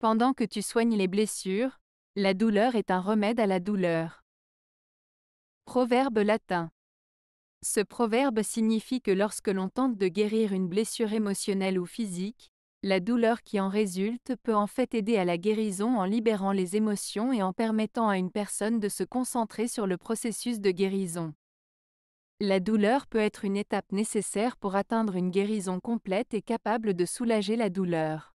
Pendant que tu soignes les blessures, la douleur est un remède à la douleur. Proverbe latin. Ce proverbe signifie que lorsque l'on tente de guérir une blessure émotionnelle ou physique, la douleur qui en résulte peut en fait aider à la guérison en libérant les émotions et en permettant à une personne de se concentrer sur le processus de guérison. La douleur peut être une étape nécessaire pour atteindre une guérison complète et capable de soulager la douleur.